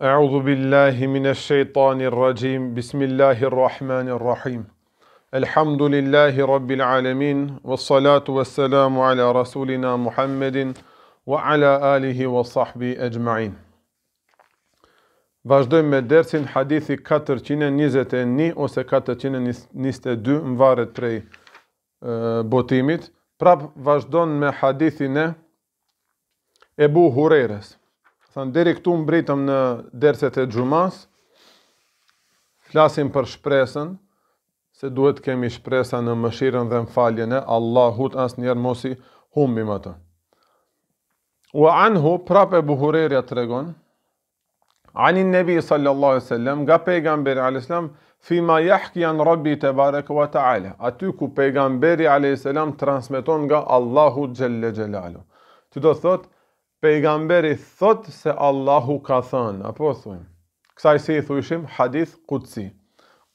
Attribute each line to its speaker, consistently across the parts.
Speaker 1: A'udhu billahi min ash-shaytani r-rajim, bismillahi r-rahmani r-rahim. Elhamdulillahi rabbil alemin, wa salatu wa salamu ala rasulina Muhammedin, wa ala alihi wa sahbihi ajma'in. Vajdojmë me dersin hadithi 421 ose 422 në varet prej botimit. Prap vajdojmë me hadithi në Ebu Hurerës. Thonë, deri këtu më në derset e gjumas, flasim për shpresën, se duhet kemi shpresa në mëshirën dhe në faljën e Allahut asë njerë mosi humbi më të. Ua anhu, prape buhurerja të regon, anin nebi sallallahu sallam, nga pejgamberi alislam, fi ma jahki janë rabbi të barek wa ta'ale, aty ku pejgamberi alislam transmiton nga Allahut gjelle gjelalu. Të do thotë, pejgamberi thot se Allahu ka thënë, apo thujmë? Kësaj si i thujshim, hadith kutësi.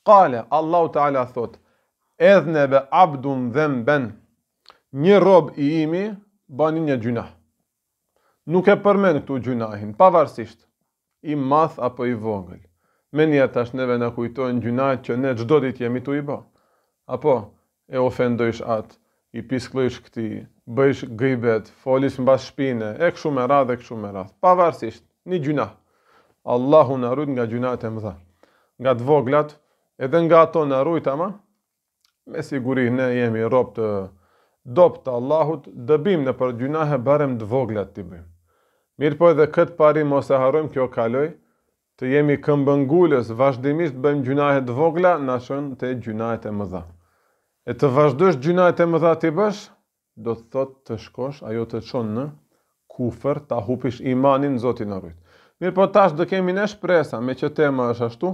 Speaker 1: Kale, Allahu Teala thot, edhneve abdun dhem ben, një rob i imi, bën një gjuna. Nuk e përmen këtu gjunahin, pavarësisht, i math apo i vogël. Me një atash neve në kujtojnë gjunat që ne gjdo dit jemi tu i bo. Apo, e ofendojsh atë, i pisklojsh këti, bëjsh gëjbet, folis në basë shpine, e këshu me radhe, e këshu me radhe. Pa varsisht, një gjuna. Allahu në rujt nga gjuna të më dha. Nga të voglat, edhe nga ato në rujt ama, me siguri ne jemi rob të dopë të Allahut, dëbim në për gjuna e barem të voglat të bëjmë. Mirë po edhe këtë pari mos e harojmë kjo kaloj, të jemi këmbëngullës, vazhdimisht bëjmë gjuna e të vogla, në shënë të gjuna e të mëdha e të vazhdojsh gjuna e të më dha të bësh, do të thot të shkosh ajo të qonë në kufër, ta hupish imanin në Zotin Arrujt. Mirë po tash do kemi në shpresa me që tema është ashtu,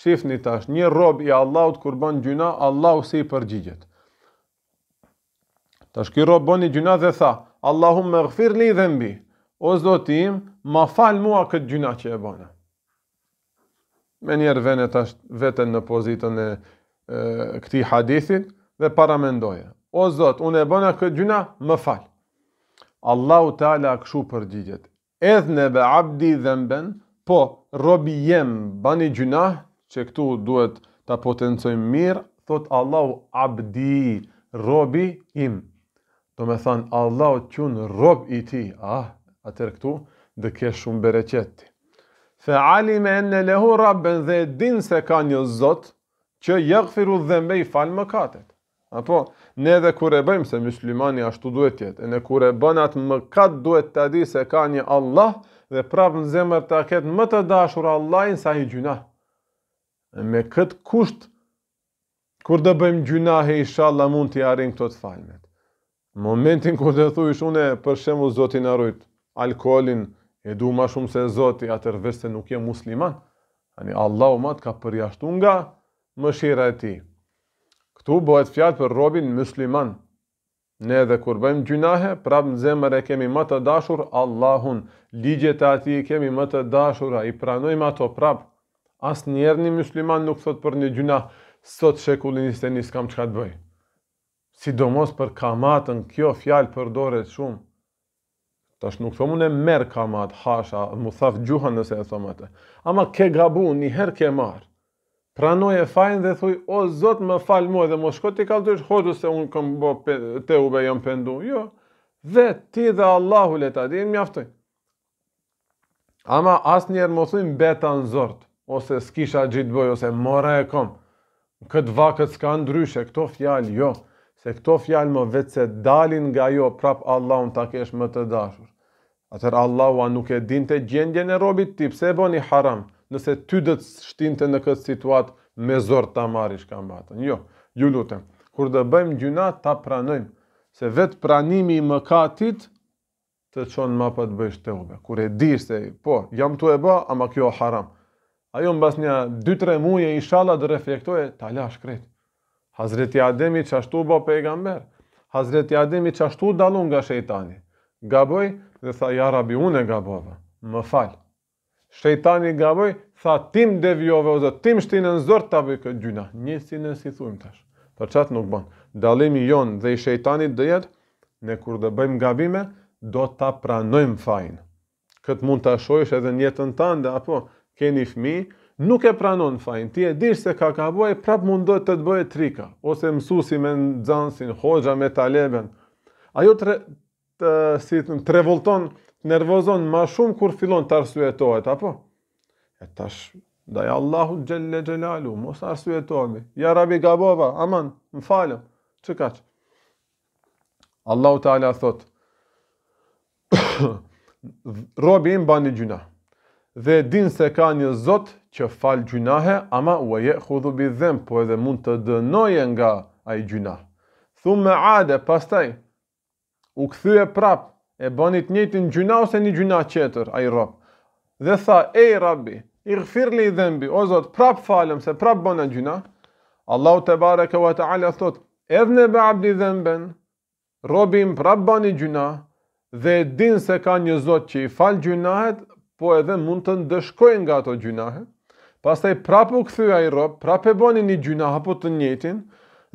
Speaker 1: shifni tash, një rob i Allahut kur bën gjuna, Allahu si i përgjigjet. Tash ki rob bën gjuna dhe tha, Allahum me gëfir li dhe mbi, o Zotim, ma fal mua këtë gjuna që e bënë. Me njerë venet ashtë vetën në pozitën e, e këti hadithit, dhe para mendoje. O Zot, unë e bëna këtë gjuna, më fal. Allahu Teala kështu përgjigjet. Edh ne be abdi dhenben, po robi jem bani gjuna, që këtu duhet ta potencojmë mirë, thot Allahu abdi robi im. Do me than, Allahu qënë rob i ti, ah, atër këtu dhe ke shumë bereqeti. Fe alime e në lehu rabben dhe din se ka një zot, që jëgfiru dhembe i falë më katet. Apo, ne dhe kure bëjmë se muslimani ashtu duhet jetë, e ne kure bënë atë më katë duhet të di se ka një Allah, dhe prapë në zemër të aket më të dashur Allahin sa i gjuna. E me këtë kusht, kur dhe bëjmë gjuna he ishalla mund të jarin këto të falmet. Momentin kur dhe thuish une për shemu zotin arujt, alkoholin, e du ma shumë se zoti atër vështë nuk je musliman, ani Allah u matë ka përjashtu nga mëshira e ti. Tu bëhet fjalë për robin musliman. Ne edhe kur bëjmë gjunahe, prapë në zemër e kemi më të dashur Allahun. Ligjet e ati kemi më të dashura, i pranojmë ato prapë. As njerë një musliman nuk thot për një gjuna, sot shekullin iste një s'kam çka të bëjë. Sidomos për kamatën, kjo fjalë përdoret shumë. Tash nuk thomu ne merë kamat, hasha, mu thaf gjuhën nëse e atë. Ama ke gabu, një herë ke marë pranoj e fajnë dhe thuj, o zot më falë mua dhe më shkoti kaldërsh, hodu se unë këmë bo te ube jam pëndu, jo, dhe ti dhe Allahu le ta di, më mjaftoj. Ama asë njerë më thujnë beta në zort, ose s'kisha gjitë ose mora e kom, këtë vakët s'ka ndryshe, këto fjalë, jo, se këto fjalë më vetë se dalin nga jo, prap Allahun ta kesh më të dashur. Atër Allahu a nuk e din të gjendje në robit ti, pse boni haram, nëse ty dhe të shtinte në këtë situatë me zorë ta marrish ka Jo, ju lutem, kur dhe bëjmë gjuna, ta pranojmë, se vetë pranimi i mëkatit të qonë ma për të bësh të ube. Kur e di se, po, jam të e bë, ama kjo haram. Ajo në bas një 2-3 muje, inshallah, dhe reflektoje, ta lash kretë. Hazreti Ademi që ashtu pejgamber, Hazreti Ademi që ashtu dalun nga shejtani, gaboj dhe tha, ja Rabbi unë gabova, më falë shejtani nga tha tim devjove, ose tim shtinë në zërë, ta bëj këtë gjyna. Njësi në si thujmë tash. Për çat nuk bën. Dallimi jonë dhe i shejtanit dhe jetë, ne kur dhe bëjmë gabime, do të pranojmë fajnë. Këtë mund të ashojsh edhe në të ndë, apo, keni fmi, nuk e pranojmë fajnë. Ti e dishë se ka ka prap mundot të të bëjë trika. Ose mësusi me në dzansin, hoxha me taleben. Ajo të, të, si të revolton nervozon ma shumë kur filon të arsuetohet, apo? E tash, daj Allahu gjelle gjelalu, mos arsuetohemi. Ja rabi gabova, aman, më falem. Që ka që? Allahu Teala thot, robi im bani gjuna, dhe din se ka një zot që fal gjunahe, ama u e je khudhu bi dhem, po edhe mund të dënoje nga aj gjuna. Thu me ade, pastaj, u këthuje prapë, e të njëti në gjuna ose një gjuna qeter, a i rob. Dhe tha, e rabbi, i gëfirli i dhembi, o zot, prap falem, se prap banë gjuna, Allahu te e wa ta'ala thot, edhne ne be abdi dhemben, robi prap bani gjuna, dhe din se ka një zot që i fal gjunahet, po edhe mund të ndëshkojnë nga ato gjunahet, pastaj prap u këthy a i rob, prap e banë një gjuna, apo të njëtin,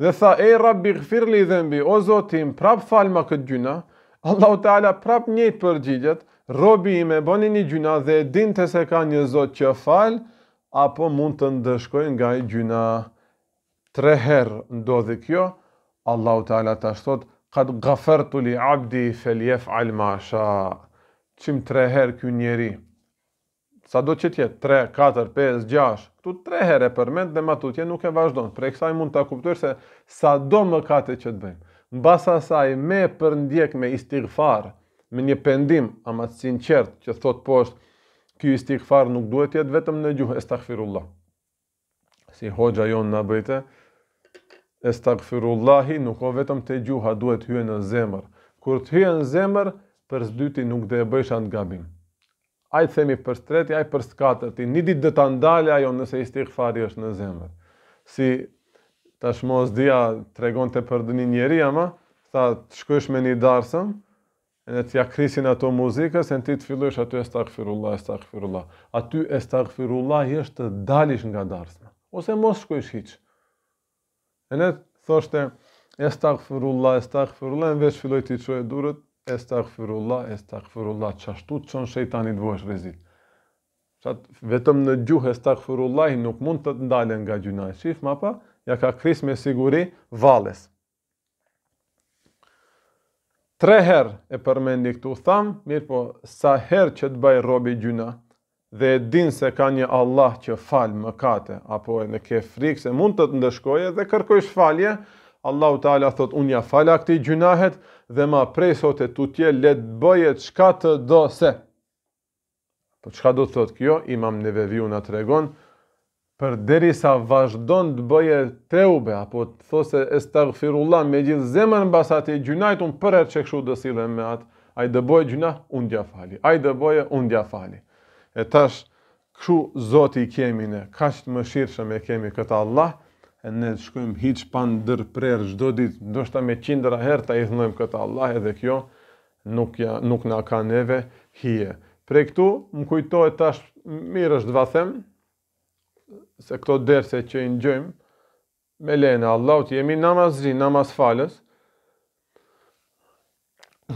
Speaker 1: dhe tha, e rabbi, li i dhembi, o zotim, prap falma këtë gjuna, Allahu Teala prap njëjtë përgjigjet, robi im e bën një gjuna dhe e din të se ka një Zot që fal, apo mund të ndeshkoj nga një gjuna tre herë ndodhi kjo. Allahu Teala ta shtot qad ghafartu li abdi falyaf'al ma sha. Çim tre herë ky njeri. Sa do të jetë 3, 4, 5, 6. këtu tre herë përmend dhe matutje nuk e vazhdon. Për kësaj mund ta kuptosh se sado mëkate që të bëjmë në basa saj me përndjek me istighfar, me një pendim, ama të sinqert, që thot po është, kjo istighfar nuk duhet jetë vetëm në gjuhë, estaghfirullah. Si hoxha jonë në bëjte, estaghfirullahi nuk o vetëm të gjuhë, duhet hyë në zemër. Kur të hyë në zemër, për së dyti nuk dhe e bëjshë antë gabim. Ajë themi për së treti, ajë për së katërti, një ditë dhe të ndalja jo nëse istighfari është në zemër. Si tash mos dhja të regon të përdëni njeri, ama, ta të me një darsëm, e në të jakrisin ato muzikës, e në ti të fillojsh aty e stakfirullah, e stakfirullah. Aty e stakfirullah i është të dalish nga darsën, ose mos shkush hiq. E në thoshte, e stakfirullah, e stakfirullah, e në veç filloj të i qoj e durët, e stakfirullah, e stakfirullah, që ashtu të qonë shejtani vojsh rezit. Qatë vetëm në gjuhë e stakfirullah, nuk mund të të nga gjuna e shifë, ma pa, ja ka kris me siguri valës. Tre her e përmendi këtu tham, mirë po sa her që të bajë robi gjuna, dhe e din se ka një Allah që falë më kate, apo e në ke frikë se mund të të ndëshkoje dhe kërkojsh falje, Allahu Teala thot unë ja fala këti gjunahet dhe ma prej sot e tutje tje letë bëje shka të do se. Po qka do të thot kjo, imam në veviu në të regonë, për deri sa vazhdon të bëje të ube, apo të those e stagfirullah me gjithë zemën basa të gjunajt, unë përër që këshu dësile me atë, a i dëboj gjuna, unë dja fali, a i dëboj unë dja fali. E tash, këshu zoti kemi në, ka që më shirëshëm e kemi këtë Allah, e ne të shkojmë hiqë pa në dërprerë gjdo ditë, do shta me qindra herë të i thënojmë këtë Allah, edhe kjo nuk, ja, nuk nga ka neve hije. Pre këtu, më tash, mirë është dva themë, se këto derse që i ngjojmë me lehen Allahut jemi namazri, namaz falës.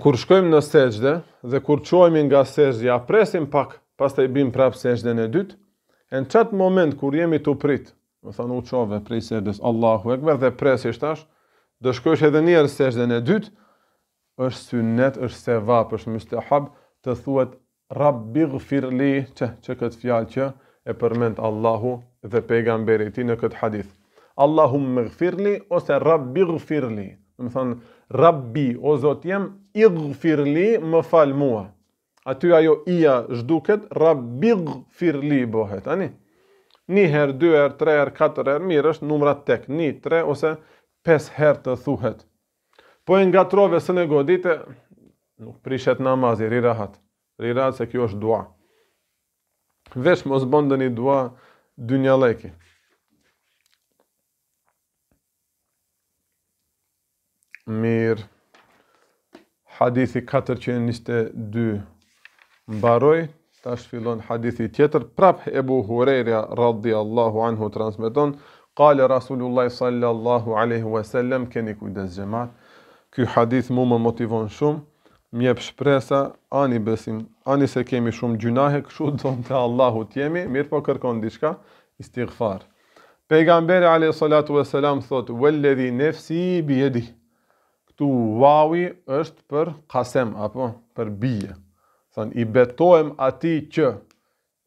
Speaker 1: Kur shkojmë në sejdë dhe kur qojmë nga sejdë, ja presim pak, pastaj bim prapë sejdën e dytë. E në qatë moment kur jemi të prit, më thënë u qove prej sejdës Allahu Ekber dhe presi shtash, dë shkojsh edhe njerë sejdën e dytë, është synet, është sevap, është mështë të hapë, të thuet Rabbi gëfirli, që, që këtë fjalë që, e përmend Allahu dhe pejgamberi i tij në këtë hadith. Allahumma ighfirli ose Rabbi ighfirli. Do të thonë Rabbi o Zot jam ighfirli, më fal mua. Aty ajo ia zhduket Rabbi ighfirli bëhet, ani? Një herë, 2 herë, 3 herë, 4 herë, mirë është numra tek, 1 3 ose pes herë të thuhet. Po e nga trove së në godite, nuk prishet namazi, rirahat. Rirahat se kjo është dua vesh mos bëndë një dua dy një leki. Mirë, hadithi 422 mbaroj, ta fillon hadithi tjetër, prap Ebu Hureyra Allahu anhu transmiton, kale Rasulullah sallallahu aleyhi wasallam, keni kujdes gjemat, ky hadith mu më motivon shumë, mjep shpresa, ani besim, ani se kemi shumë gjunahe, këshu të të Allahut jemi, mirë po kërkon diçka, istighfar. Pejgamberi alayhi salatu wa thot walladhi nafsi bi yadi. Këtu wawi është për qasem apo për bije. Thon i betohem atij që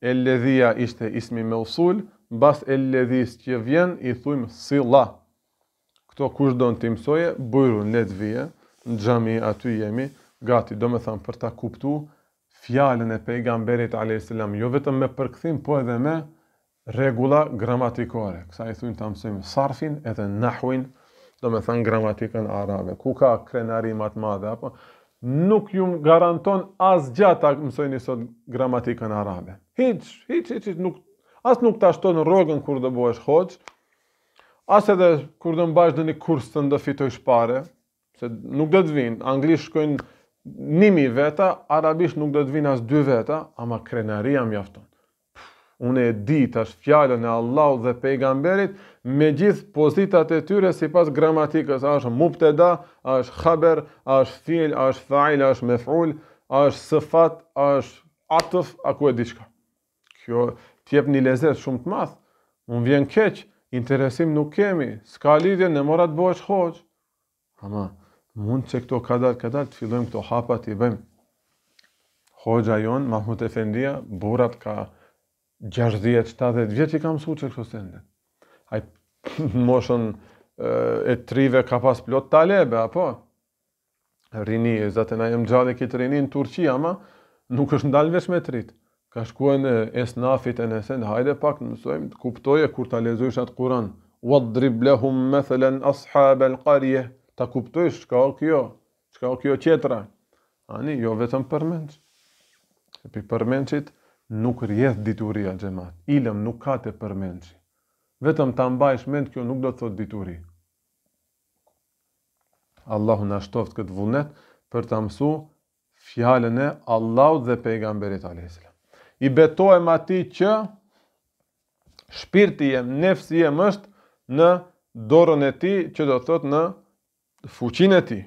Speaker 1: elledhia ishte ismi me usul, mbas elledhis që vjen i thujm silla. Kto kush don të mësoje, bujru let në xhami aty jemi gati, do me thamë, për ta kuptu fjallën e pejgamberit a.s. jo vetëm me përkëthim, po edhe me regula gramatikore. Kësa i thujnë të amësojmë sarfin edhe nahuin, do me thamë gramatikën arabe. Ku ka krenari madhe, apo nuk ju më garanton as gjatë ta mësojnë sot gramatikën arabe. Hiq, hiq, hiq, hiq, nuk, as nuk ta shtonë në rogën kur dhe bëhesh hoqë, as edhe kur dë mbajsh dhe një kurs të ndë fitoj shpare, se nuk dhe të vinë, anglisht shkojnë nimi veta, arabisht nuk do të vinë as dy veta, ama krenaria më jafton. Unë e di tash fjallën e Allah dhe pejgamberit, me gjithë pozitat e tyre si pas gramatikës, a është mupteda, a është khaber, a është fil, a është fail, a është mefrul, a është sëfat, a është atëf, a ku e diqka. Kjo tjep një lezet shumë të mathë. unë vjen keqë, interesim nuk kemi, s'ka lidhje, në morat bëhesh hoqë. Ama, mund që këto kadar, kadar të fillojmë këto hapa të i bëjmë. Hoxha jonë, Mahmut Efendia, burat ka 60-70 vjetë i ka mësu që këto sende. Ajë moshën e trive ka pas plot talebe, apo? Rini, e zate na jem gjallë e kitë rini në Turqi, ama nuk është ndalë vesh me tritë. Ka shkua në esnafit e në sen, hajde pak, mësojmë, të kuptoje kur ta lezojsh atë kuran. Wadrib lehum methelen ashab al-qarje ta kuptojsh çka o kjo, çka o kjo tjetra. Ani jo vetëm përmend. E pi përmendit nuk rjedh dituria xhamat. Ilëm nuk ka të përmendsh. Vetëm ta mbajsh mend kjo nuk do të thot dituri. Allahu na shtoft këtë vullnet për ta mësuar fjalën e Allahut dhe pejgamberit alayhis salam. I betohem atij që shpirti jem, nefsi jem është në dorën e ti që do thot në fuqin e ti,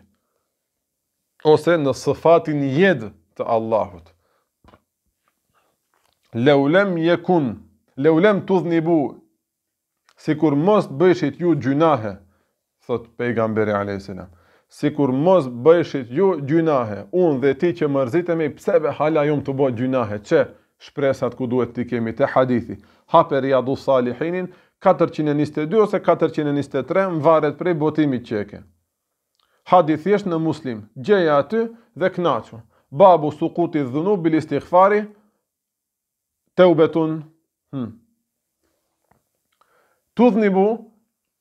Speaker 1: ose në sëfatin jedë të Allahut. Leulem je kun, leulem të dhni bu, si kur mos bëjshit ju gjunahe, thot pejgamberi Alesina, si kur mos bëjshit ju gjunahe, unë dhe ti që mërzitemi, pseve hala jumë të bo gjunahe, që shpresat ku duhet ti kemi të hadithi, haper jadu salihinin, 422 ose 423 më varet prej botimit që hadithisht në muslim, gjeja aty dhe knaqu. Babu sukuti dhunu bilisti këfari, te hmm. u betun. Hmm. bu,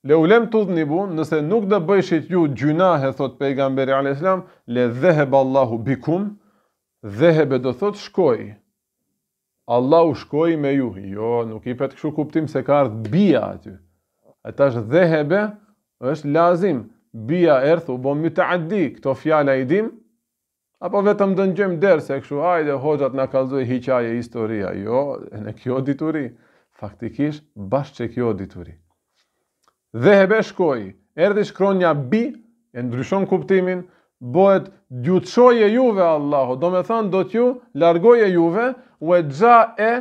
Speaker 1: le ulem tudhni bu, nëse nuk dhe bëjshit ju gjunahe, thot pejgamberi a.s. le dheheb Allahu bikum, dheheb e do thot shkoj. Allahu shkoj me ju. Jo, nuk i petë këshu kuptim se ka ardhë bia aty. E tash dhehebe është lazim bia erthu bo më të addi këto fjala i dim, apo vetëm dëngjëm derse se këshu hajde hoxat në kalzoj hiqaje historia, jo, e në kjo dituri, faktikish bashkë që kjo dituri. Dhe hebe shkoi erdi shkronja bi, e ndryshon kuptimin, bohet gjutëshoj e juve Allahu, do me thanë do t'ju largoj e juve, u e gja e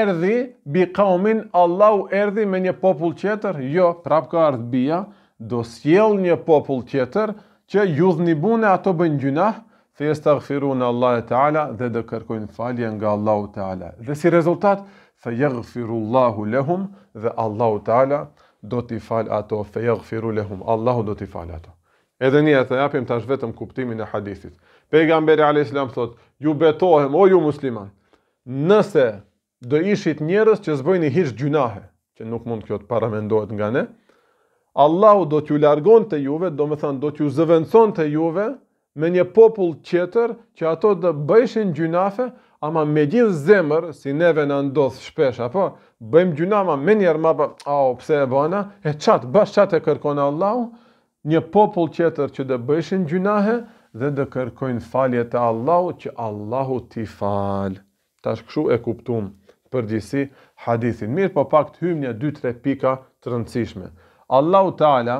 Speaker 1: erdi, bi kaumin Allahu erdi me një popull qeter, jo, prapë ka ardhë bia, do sjell një popull tjetër që ju bune ato bën gjuna, fe jes të gëfiru në Allah ta'ala Teala dhe dhe kërkojnë falje nga Allah ta'ala. Teala. Dhe si rezultat, fe jëgëfiru Allahu dhe Allah ta'ala Teala do t'i fal ato, fe yaghfiru lahum, Allahu do t'i fal ato. Edhe një e të japim tash vetëm kuptimin e hadithit. Pejgamberi a.s. thot, ju betohem, o ju musliman, nëse do ishit njerës që zbojni hiç gjunahe, që nuk mund kjo të paramendohet nga ne, Allahu do t'ju largon të juve, do me thënë do t'ju zëvëndëson të juve, me një popull tjetër që ato të bëjshin gjunafe, ama me gjithë zemër, si neve në ndodhë shpesh, apo, bëjmë gjunama me njerë ma pa, a, o, pse e bëna, e qatë, bash qatë e kërkonë Allahu, një popull tjetër që të bëjshin gjunahe dhe të kërkojnë falje të Allahu, që Allahu t'i falë. Ta shkëshu e kuptumë për gjithësi hadithin. Mirë, po pak të hymë një 2-3 pika të rëndësishme. Allahu Teala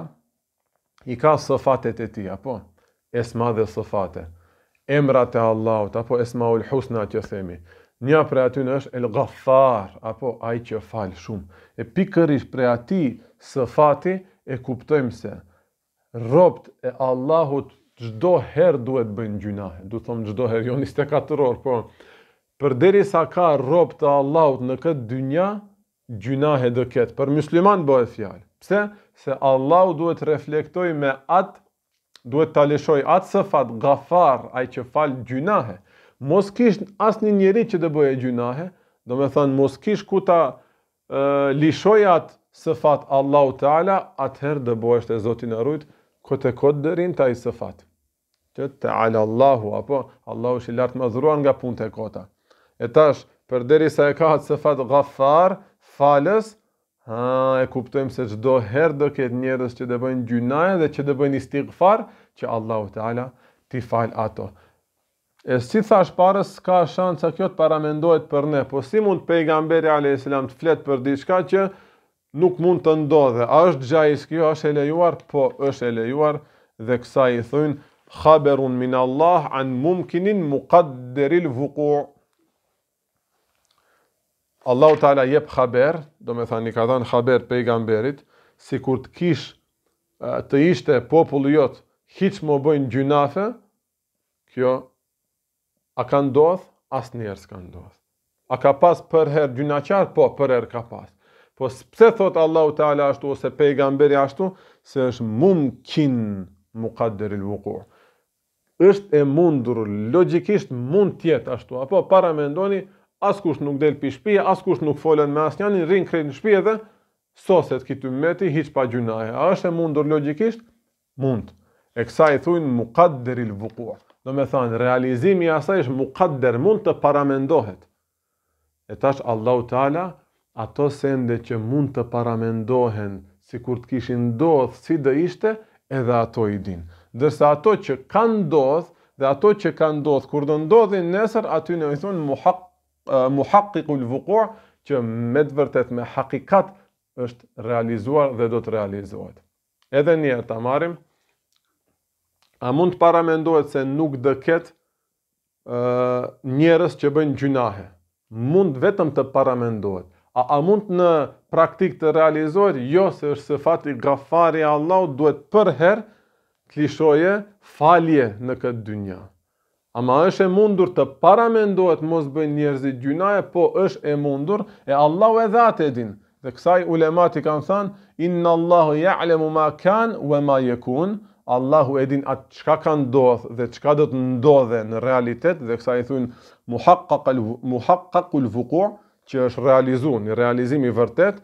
Speaker 1: i ka sëfatet e tij apo esma dhe sëfate. Emrat e Allahut apo esmaul husna që themi. Një prej aty në është El Ghaffar apo ai që fal shumë. E pikërisht prej aty sëfati e kuptojmë se robët e Allahut çdo herë duhet bëjnë gjunahe. Do them çdo herë jo 24 orë, po përderisa ka rob e Allahut në këtë dynja, gjunahe do ketë. Për musliman bëhet fjalë. Pse? se Allahu duhet reflektoj me atë, duhet të alishoj atë së fatë gafar, aj që falë gjynahe. Mos kish asë një njeri që të bëje gjynahe, do me thënë mos kish ku ta e, lishoj atë së fatë Allahu Teala, atëherë dhe bëje shte Zotin Arujt, këtë e këtë dërin të ajë së fatë. Që të Allahu, apo Allahu shi lartë më dhruan nga punë të kota. E tash, për deri sa e ka atë së fatë gafar, falës, Ha, e kuptojmë se çdo herë do ketë njerëz që do bëjnë gjuna dhe që do bëjnë istighfar, që Allahu Teala ti fal ato. E si thash para s'ka shansa kjo të paramendohet për ne, po si mund pejgamberi a.s. të fletë për diçka që nuk mund të ndodhe. A është gjajis kjo, është e lejuar, po është e lejuar dhe kësa i thujnë, khaberun min Allah an mumkinin muqaddiril vuku'u. Allahu Teala jep xhaber, do të thani ka dhënë xhaber pejgamberit, sikur të kish të ishte populli jot hiç më bëjnë gjunafe, kjo a ka ndodh asnjëherë s'ka ndodh. A ka pas për herë gjunaçar? Po, për herë ka pas. Po pse thot Allahu Teala ashtu ose pejgamberi ashtu se është mumkin muqaddar al wuqu. Është e mundur, logjikisht mund të jetë ashtu, apo para mendoni, askush nuk del pi shtëpi, askush nuk folen me njani, rrin krejt në shtëpi edhe soset kitu meti hiç pa gjunaje. A është e mundur logjikisht? Mund. E kësaj i thujnë muqaddiril buqu. Do me thanë, realizimi i asaj është muqaddar, mund të paramendohet. E tash Allahu Teala ato sende që mund të paramendohen si kur të kishin ndodh si do ishte edhe ato i din. Dërsa ato që kanë ndodh dhe ato që kanë ndodh kur do ndodhin nesër aty i thonë muhaq muhaqqiqul vuqu' që me të vërtet me hakikat është realizuar dhe do të realizohet. Edhe një herë ta marrim. A mund të paramendohet se nuk do ketë ë njerëz që bëjnë gjunahe? Mund vetëm të paramendohet. A, a mund në praktik të realizohet? Jo, se është se fati gafari Allahu duhet për herë klishoje falje në këtë dynja. Ama është e mundur të paramendohet mos bëjnë njerëzit gjuna e po është e mundur e Allahu edhe atë edin. Dhe kësaj ulemati kanë thanë, inna Allahu ja'lemu ma kanë u ma jekunë. Allahu edin atë qka kanë dohë dhe qka do të ndodhe në realitet dhe kësaj thunë muhaqqaqul kul vukur që është realizu një realizimi vërtet.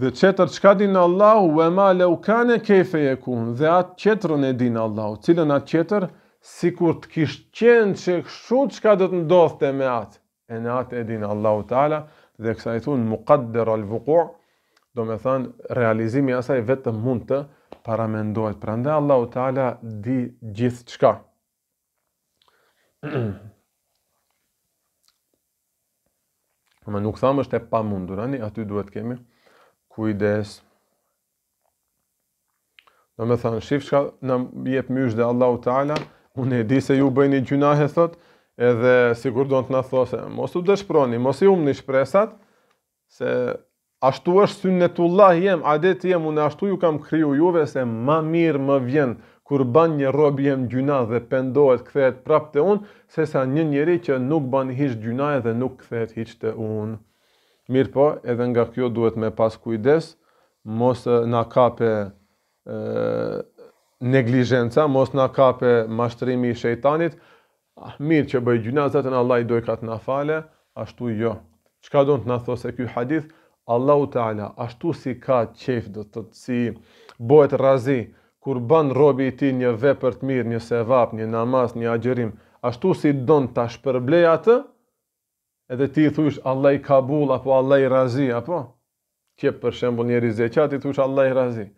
Speaker 1: Dhe qëtër qka dinë Allahu u ma leukane kefe jekunë dhe atë qëtërën edinë Allahu. Cilën atë qëtërë? si kur të kishtë qenë që këshu që ka dhe të ndodhë të me atë. E në atë dinë Allahu Teala dhe kësa i thunë muqadder al vukur, do me thanë realizimi asaj vetëm mund të paramendohet. Pra ndë Allahu Teala di gjithë qka. Ma nuk thamë është e pa mundur, ani aty duhet kemi kujdes. Do me thanë, shifë ka në jep mjësh dhe Allahu Teala, unë e di se ju bëjni gjunahe, thot, edhe sigur do të në those, mos u dëshproni, mos i umë një shpresat, se ashtu është synetullah jem, adet jem, unë ashtu ju kam kriju juve, se ma mirë më vjen, kur ban një rob jem gjuna dhe pendohet, kthehet prap të unë, se sa një njeri që nuk ban hish gjuna dhe nuk kthehet hish të unë. Mirë po, edhe nga kjo duhet me pas kujdes, mos në kape neglijenca, mos na kape mashtrimi i shejtanit. Ah, mirë që bëj gjuna, zotën Allah i dojkat na fale, ashtu jo. Çka do të na thosë ky hadith? Allahu Teala ashtu si ka qejf do të thotë si bëhet razi kur bën robi i ti një vepër të mirë, një sevap, një namaz, një agjerim, ashtu si don ta shpërblej atë, edhe ti i thuaj Allah i kabull apo Allah i razi apo ti për shembull njerëz ti thua Allah i razi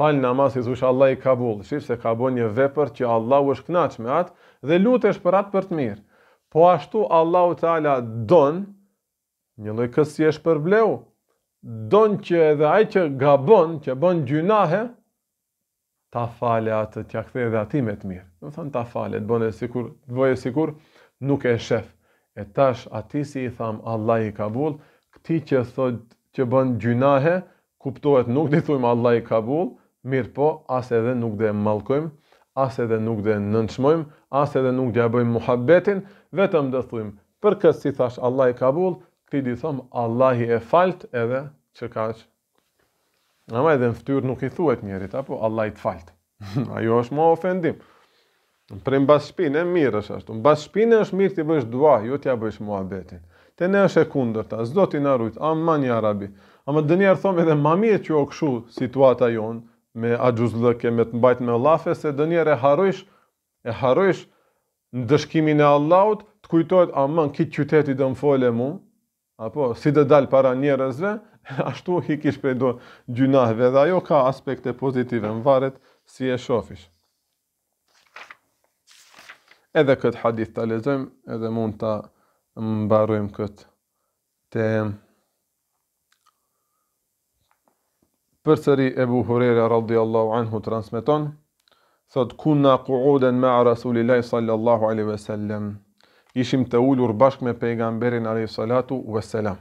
Speaker 1: fal namaz i thosh Allah i kabull, shif se ka bën një vepër që Allahu është kënaq me atë dhe lutesh për atë për të mirë. Po ashtu Allahu Teala don një lloj kësi është për bleu. Don që edhe ai që gabon, që bën gjunahe, ta falë atë, t'ja kthej dhe atij me të mirë. Do thon ta falë, të bën sikur, të bëjë sikur nuk e shef. E tash atij si i tham Allah i Kabul, këti që thot që bën gjunahe, kuptohet nuk i thojmë Allah i Kabul, Mirë po, as edhe nuk dhe malkojmë, as edhe nuk dhe nënçmojmë, as edhe nuk dhe bëjmë muhabbetin, vetëm dhe thujmë, për kësë si thash Allah i kabul, këti di thomë Allah i e falt edhe që ka që. Ama edhe në ftyrë nuk i thuet njerit, apo Allah i të falt. Ajo është më ofendim. Në prim bas shpinë, e mirë është ashtu. Në bas shpinë është mirë t'i bësh dua, jo t'ja bësh muhabbetin. Te ne është e kundër ta, zdo t'i narujt, amma një arabi. rabi. Amë njerë thomë edhe ma mirë që o këshu situata jonë, me agjuz lëke, me të mbajt me lafe, se dë njerë e harojsh, e harojsh në dëshkimin e Allahut, të kujtojt, aman, man, kitë qyteti dhe më mu, apo, si dhe dalë para njerëzve, ashtu hi kish për do gjunahve, dhe ajo ka aspekte pozitive, më varet si e shofish. Edhe këtë hadith të lezëm, edhe mund të mbarojmë këtë temë. Për sëri Ebu Hurere radhiallahu anhu transmiton, thot kuna uden me Rasulillahi sallallahu alaihi ve sellem, ishim të ullur bashk me pejgamberin alaihi salatu ve sellem.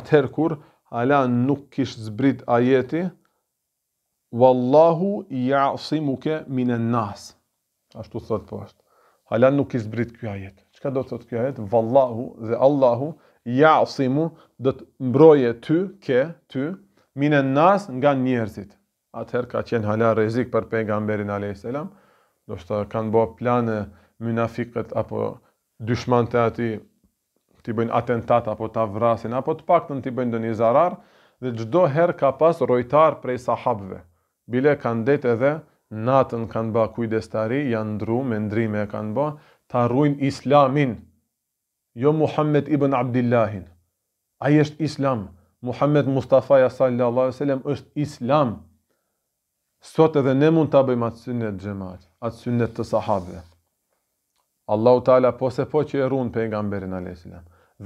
Speaker 1: Atëher kur, ala nuk kish zbrit ajeti, Wallahu ke minen nas. Ashtu thot po Hala nuk kish zbrit kjo ajet. Qka do të thot kjo ajet? Wallahu dhe Allahu ja'simu do të mbroje ty, ke, ty, minë nas nga njerëzit. Atëherë ka qenë hala rezik për pejgamberin a.s. Do shta kanë bo planë mënafikët apo dushman të ati të bëjnë atentat apo të vrasin apo të pak të në të bëjnë dë një zarar dhe gjdo herë ka pas rojtar prej sahabve. Bile kanë detë edhe natën kanë ba kujdestari, janë ndru, me ndrime kanë ba, ta ruin islamin, jo Muhammed ibn Abdillahin. Aje është islamë. Muhammed Mustafa ja sallallahu sallam është islam. Sot edhe ne mund të bëjmë atë sënët xhamat, atë synet të sahabëve. Allahu Teala po se po që e runë pejgamberin a.s.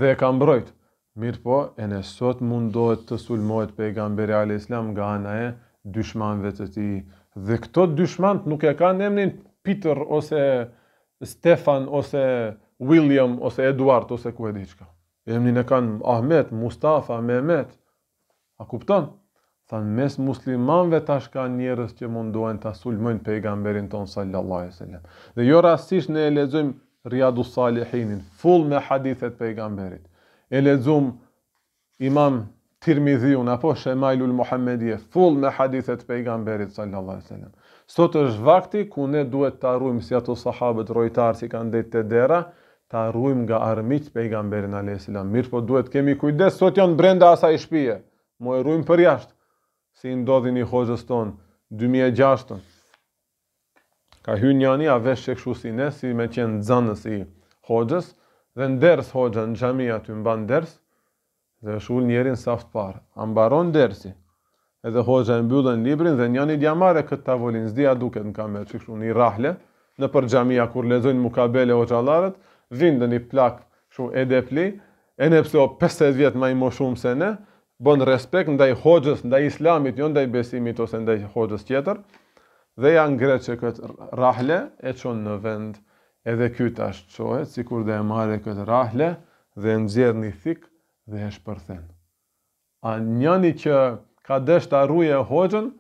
Speaker 1: dhe e kam brojt, mirë po, e në sot mundohet të sulmojt pejgamberi a.s. nga ana e dyshmanve të ti. Dhe këto dyshmant nuk e kanë emnin Peter ose Stefan ose William ose Eduard ose ku e diqka emnin e kanë Ahmet, Mustafa, Mehmet. A kupton? Than mes muslimanëve tash kanë njerëz që munduhen ta sulmojnë pejgamberin ton sallallahu alajhi wasallam. Dhe jo rastisht ne e lexojmë Riyadu Salihin, full me hadithet pejgamberit. E lexum Imam Tirmidhiun apo Shemailul Muhammedie, full me hadithet pejgamberit sallallahu alajhi wasallam. Sot është vakti ku ne duhet të arrujmë si ato sahabët rojtarë si kanë dhejtë të dera, ta rrujmë nga armit pejgamberin i gamberin a.s. Mirë po duhet kemi kujdes, sot janë brenda asa shtëpie. Mo e rrujmë për jashtë, si ndodhin i hoxës tonë, 2006-ën. Ka hy një një avesh që këshu si ne, si me qenë dzanës i hoxës, dhe në dërës hoxën në gjami aty në banë dërës, dhe është njerin saftë parë. Ambaron dërësi, edhe hoxën e bjullën në librin, dhe një një djamare këtë tavolin, zdi a duket në kamerë që këshu një rahle, në për kur lezojnë mukabele o vindë një plak shumë edepli, e ne pëse o 50 vjetë ma i më shumë se ne, bënë respekt ndaj hoqës, ndaj islamit, jo ndaj besimit ose ndaj hoqës tjetër, dhe janë ngretë që këtë rahle e qonë në vend, edhe kytë ashtë qohet, si kur dhe e mare këtë rahle, dhe në gjerë një thik dhe e shpërthen. A njëni që ka deshtë a ruje hoxën,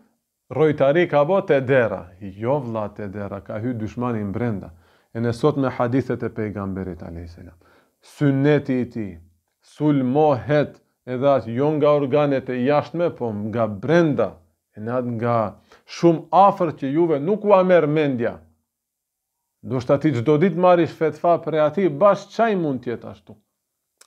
Speaker 1: rojtari ka bo të dera. Jo vla të dera, ka hy dushmanin brenda e nësot me hadithet e pejgamberit a.s. Sunneti i tij sulmohet edhe atë jo nga organet e jashtme, po nga brenda, e në atë nga shumë afer që juve nuk u merë mendja. Do shtë ati qdo dit marish fetfa për e ati, bashkë qaj mund tjetë ashtu.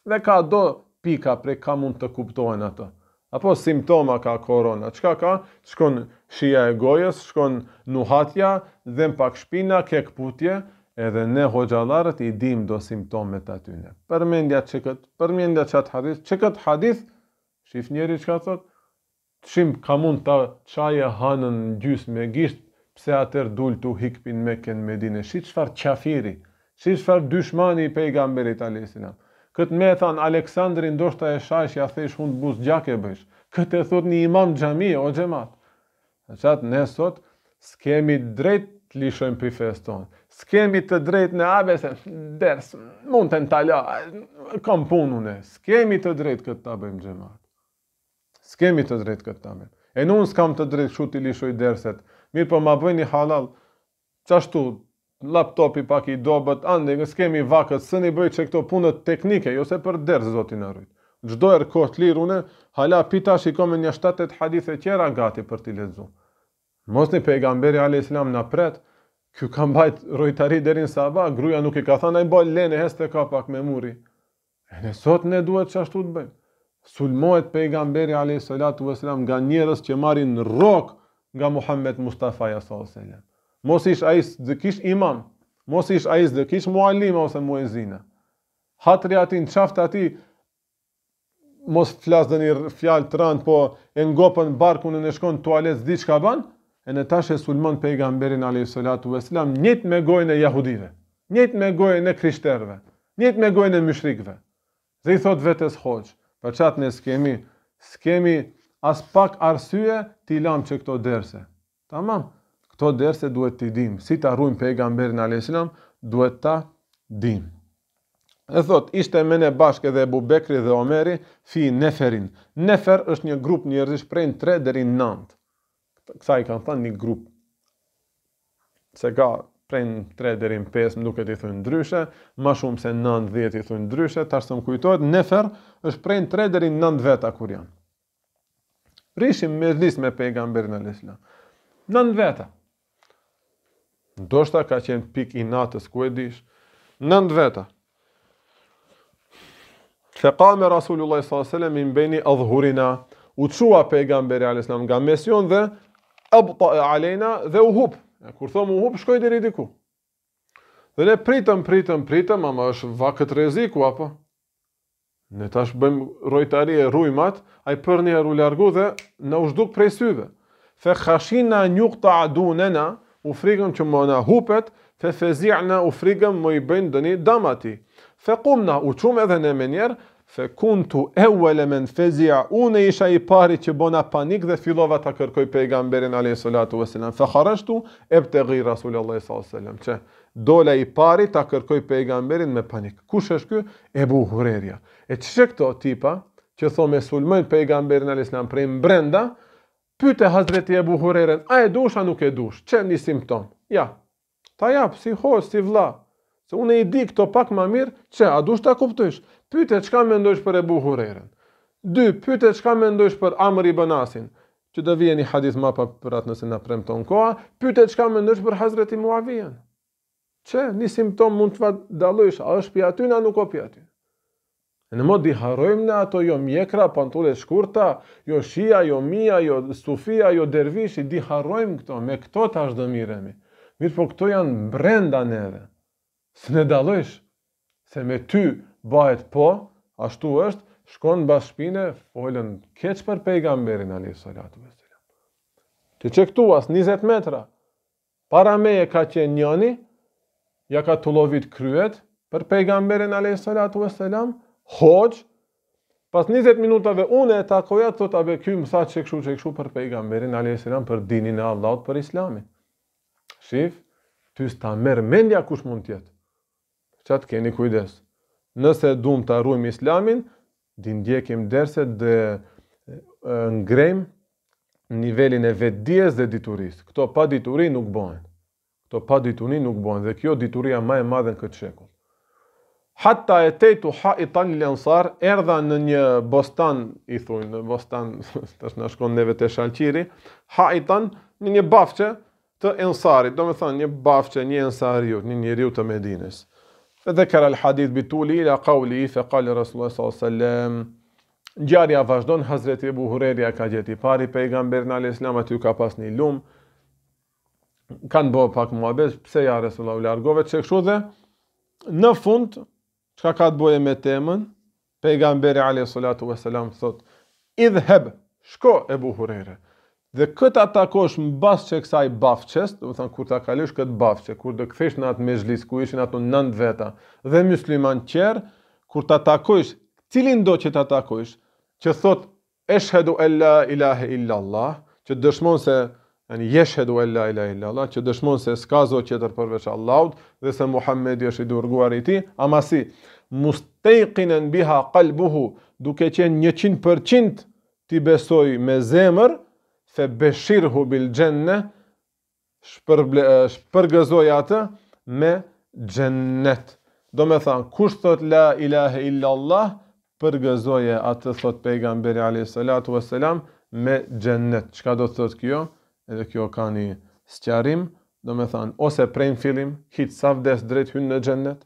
Speaker 1: Dhe ka do pika prej ka mund të kuptohen ato. Apo simptoma ka korona, qka ka? Shkon shia e gojës, shkon nuhatja, dhe pak shpina, kek putje, edhe ne hoxalarët i dim do simptomet atyne. Përmendja që këtë, përmendja që atë hadith, që këtë hadith, shif njeri që ka thot, qim ka mund të qaje hanën në gjys me gisht, pse atër dull të hikpin me ken me dine, shi qëfar qafiri, shi qëfar dyshmani i pejgamberit Alesinam. Këtë me than, Aleksandri ndoshta e shajsh, ja thesh hundë buz gjake bësh, këtë e thot një imam gjami, o gjemat. Në qatë nesot, s'kemi drejt të lishojmë për feston, s'kemi të drejtë në abese, ders, mund të në tala, kam punu ne, s'kemi të drejtë këtë të bëjmë gjemat. S'kemi të drejtë këtë të bëjmë. E në unë s'kam të drejtë shu t'i lishoj derset, mirë për po, ma bëjni halal, qashtu, laptopi pak i dobet, ande, në s'kemi vakët, së një bëj që këto punët teknike, jo se për ders, zotin Arrujt. rritë. Gjdo e er lirë une, hala pita shikome një 7-8 hadithet tjera gati për t'i lezu. Mos një pejgamberi a.s. në pretë, Kjo ka mbajt rojtari derin sabah, gruja nuk i ka thana i bëj lene, hes të ka pak me muri. E ne sot ne duhet që ashtu të bëjmë. Sulmojt pejgamberi a.s. nga njerëz që marrin në nga Muhammed Mustafa ja sallallahu ose Mos ish ai isë dhe kish imam, mos ish ai isë dhe kish muallima ose muezina. Hatëri ati në qaftë ati, mos flasë dhe një fjalë të randë, po e ngopën barkun në në shkon tualet zdi që ka banë, e në tashë e sulmon pejgamberin a.s. njët me gojnë e jahudive, njët me gojnë e krishterve, njët me gojnë e mishrikve. Dhe i thot vetës hoqë, për qatë ne s'kemi, s'kemi as pak arsye t'i lam që këto derse. Tamam, këto derse duhet t'i dim, si t'a rrujmë pejgamberin a.s. duhet t'a dim. E thot, ishte me ne bashkë edhe Ebu Bekri dhe Omeri, fi Neferin. Nefer është një grup njërzish prejnë 3 në 9 kësa i kanë thënë një grup se ka prejnë 3 dherim 5 më duke i thunë ndryshe, ma shumë se 9-10 i thunë ndryshe, tash më kujtojtë, nefer është prejnë 3 dherim 9 veta kur janë. Rishim me zlis e pejgamberin e lesla. 9 veta. Ndoshta ka qenë pik i natës ku e dish. 9 veta. Se ka me Rasulullah s.a.s. i mbeni adhurina, u qua pejgamberi a.s. nga mesion dhe abta e alejna dhe uhup. E kur u uhup, shkoj diri diku. Dhe ne pritëm, pritëm, pritëm, ama është vakët reziku, apo? Ne tash bëjmë rojtari e rujmat, a i për një u largu dhe në u shduk prej syve. Fe khashina njukta adu nena, u frigëm që më në hupet, fe fezi'na u frigëm më i bëjnë dëni damati. Fe kumna u qumë edhe në menjerë, fe kuntu e u fezia, une isha i pari që bona panik dhe filova të kërkoj pejgamberin a.s. Fe kharështu, e për të gjirë Rasulullah Allah s.a.s. Që dola i pari të kërkoj pejgamberin me panik. Kush është kjo? Ebu Hurerja. E që që këto tipa që thome me sulmën pejgamberin a.s. prej më brenda, pyte hazreti Ebu Hurerën, a e dush, a nuk e dush? Që një simptom? Ja. Ta ja, psihoz, si vla. Se unë i di këto pak më mirë, që a duhet ta kuptojsh? Pyete çka mendosh për Ebu Hurerën. Dy, pyete çka mendosh për Amr ibn Asin, që do vjen një hadith më pak për atë nëse na premton koha, pyete çka mendosh për Hazreti Muavijën. Që një simptom mund të va dalojsh, a është pi aty na nuk o pi aty. në mod di harojmë në ato jo mjekra, pantule shkurta, jo shia, jo mia, jo sufia, jo dervishi, di harojmë këto, me këto tash dëmiremi. Mirë po këto janë brenda neve. Së në dalësh, se me ty bëhet po, ashtu është, shkon në basë shpine, folën keq për pejgamberin, ali salatu me së lëmë. Që këtu, asë 20 metra, para me e ka qenë njëni, ja ka të lovit kryet, për pejgamberin, ali salatu me së hoqë, Pas 20 minutave une e takoja të të abe kjo mësa që këshu që këshu për pejgamberin a.s. për dinin e Allahut për islamin. Shif, ty s'ta mërë mendja kush mund tjetë çat keni kujdes. Nëse duam të arrujmë Islamin, di ndjekim derse të ngrem nivelin e vetdijes dhe dituris. Kto pa dituri nuk bojnë. Kto pa dituri nuk bojnë dhe kjo dituria më e madhe në këtë shekull. Hatta ha haitan lil ansar erdha në një bostan i thonë në bostan tash na shkon neve te Shalqiri haitan në një bafçe të ensarit do me thënë një bafçe një ensariu një njeriu të Medinës Fë dhe kërë al-hadith bituli, ila qauli, fe qali Rasulullah sallallahu gjarja vazhdojnë, Hazreti Ebu Hureria ka gjeti pari, pejgamber në al-Islam, aty u ka pas një lumë, kanë bo pak më pse pëse ja Rasulullah u largove, që këshu dhe, në fund, që ka ka të boje me temën, pejgamberi al-Islam, thot, idheb, shko Ebu Hureria, Dhe këtë atakosh më basë që kësaj bafqes, dhe më thënë kur të akalysh këtë bafqe, kur të këthesh në atë mezhlis, ku ishin ato nëndë veta, dhe musliman qërë, kur të atakosh, cilin do që të atakosh, që thot, eshedu e la ilahe illallah, që dëshmon se, Ani yeshhedu an la ilaha illa Allah, që dëshmon se skazo zot përveç Allahut dhe se Muhamedi është i durguar i amasi, ama si mustaqinan biha qalbuhu, duke qenë 100% ti besoj me zemër, fe beshirhu bil gjenne, shpërgëzoj atë me gjennet. Do me thanë, kush thot la ilahe illa Allah, përgëzoj e atë thot pejgamberi a.s. me gjennet. Qka do thot kjo? Edhe kjo ka një sëqarim, do me thanë, ose prejnë filim, hitë savdes drejt hynë në gjennet,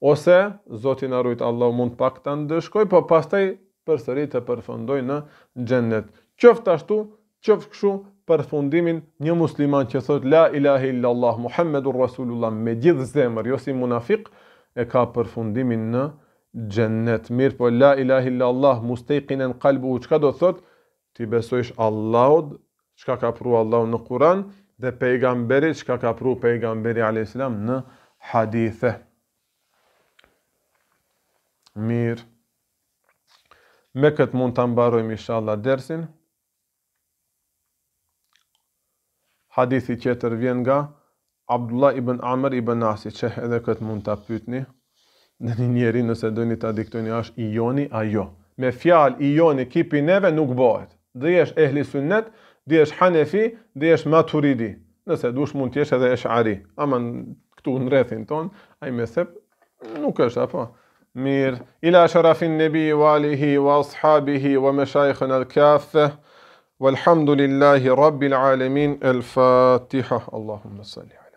Speaker 1: ose, zotin arrujt Allah mund pak të ndëshkoj, po pastaj përsëri të përfëndoj në gjennet. Qoftë ashtu, qëfë këshu për fundimin një musliman që thot La ilahe illallah Muhammedur Rasulullah me gjithë zemër, jo si munafik, e ka për fundimin në gjennet. Mirë po La ilahe illallah mustejkin e në kalbu, qka do thot? Ti besojsh Allahod, qka ka pru Allahod në Kur'an, dhe pejgamberi, qka ka pru pejgamberi a.s. në hadithe. Mirë. Me këtë mund të mbarojmë isha Allah dersin. hadithi tjetër vjen nga Abdullah ibn Amr ibn Asi, që edhe këtë mund të pytni, në një njeri nëse dojni të adiktojni është i joni, a jo. Me fjal i joni, kipi neve nuk bëhet. Dhe jesh ehli sunnet, dhe jesh hanefi, dhe jesh maturidi. Nëse dush mund t'jesh edhe esh ari. Ama këtu në rethin ton, a i me sep, nuk është, apo. Mirë, ila sharafin nebi, walihi, wa ashabihi, wa me shajkën al-kafe, Velhamdülillahi Rabbil alemin. El Fatiha. Allahümme salli